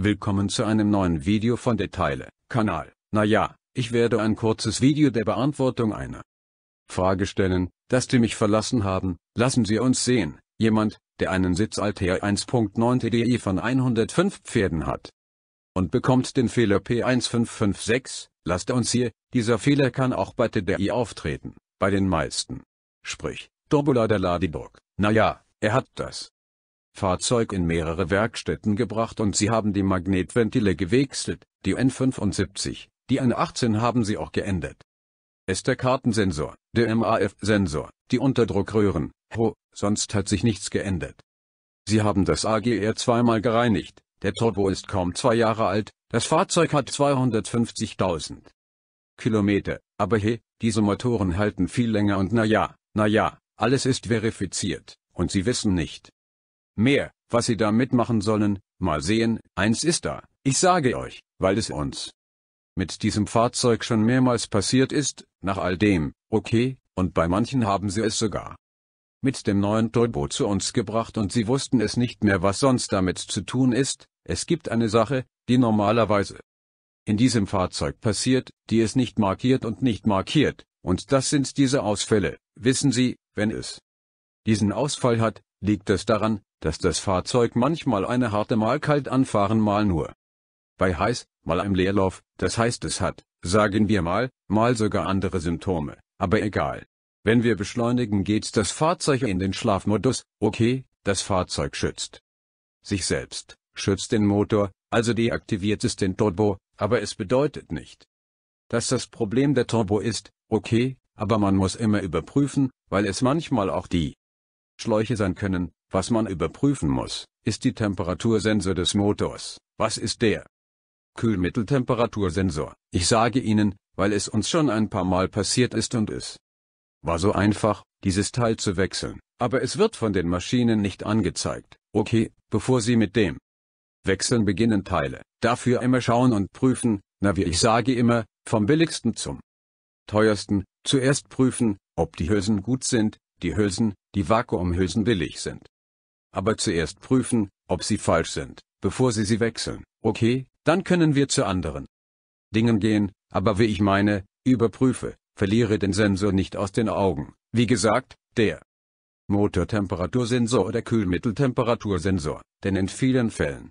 Willkommen zu einem neuen Video von der Teile Kanal. Naja, ich werde ein kurzes Video der Beantwortung einer Frage stellen, dass die mich verlassen haben, lassen Sie uns sehen, jemand, der einen Sitz Altair 1.9 TDI von 105 Pferden hat und bekommt den Fehler P1556, lasst uns hier, dieser Fehler kann auch bei TDI auftreten, bei den meisten. Sprich, Turbolader Ladidruck, naja, er hat das. Fahrzeug in mehrere Werkstätten gebracht und sie haben die Magnetventile gewechselt, die N75, die N18 haben sie auch geändert. Ist der Kartensensor, der MAF-Sensor, die Unterdruckröhren, ho, sonst hat sich nichts geändert. Sie haben das AGR zweimal gereinigt, der Turbo ist kaum zwei Jahre alt, das Fahrzeug hat 250.000 Kilometer, aber hey, diese Motoren halten viel länger und naja, naja, alles ist verifiziert, und sie wissen nicht, Mehr, was sie da mitmachen sollen, mal sehen, eins ist da, ich sage euch, weil es uns mit diesem Fahrzeug schon mehrmals passiert ist, nach all dem, okay, und bei manchen haben sie es sogar mit dem neuen Turbo zu uns gebracht und sie wussten es nicht mehr, was sonst damit zu tun ist, es gibt eine Sache, die normalerweise in diesem Fahrzeug passiert, die es nicht markiert und nicht markiert, und das sind diese Ausfälle, wissen Sie, wenn es diesen Ausfall hat, liegt es daran, dass das Fahrzeug manchmal eine harte mal kalt anfahren mal nur bei heiß, mal einem Leerlauf, das heißt es hat, sagen wir mal, mal sogar andere Symptome, aber egal. Wenn wir beschleunigen geht das Fahrzeug in den Schlafmodus, okay, das Fahrzeug schützt sich selbst, schützt den Motor, also deaktiviert es den Turbo, aber es bedeutet nicht, dass das Problem der Turbo ist, okay, aber man muss immer überprüfen, weil es manchmal auch die Schläuche sein können, was man überprüfen muss, ist die Temperatursensor des Motors. Was ist der? Kühlmitteltemperatursensor. Ich sage Ihnen, weil es uns schon ein paar Mal passiert ist und ist. War so einfach, dieses Teil zu wechseln, aber es wird von den Maschinen nicht angezeigt. Okay, bevor Sie mit dem Wechseln beginnen Teile, dafür immer schauen und prüfen, na wie ich sage immer, vom billigsten zum teuersten, zuerst prüfen, ob die Hülsen gut sind, die Hülsen, die Vakuumhülsen billig sind. Aber zuerst prüfen, ob sie falsch sind, bevor sie sie wechseln. Okay, dann können wir zu anderen Dingen gehen, aber wie ich meine, überprüfe, verliere den Sensor nicht aus den Augen. Wie gesagt, der Motortemperatursensor oder Kühlmitteltemperatursensor, denn in vielen Fällen.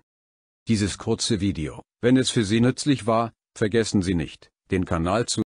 Dieses kurze Video, wenn es für Sie nützlich war, vergessen Sie nicht, den Kanal zu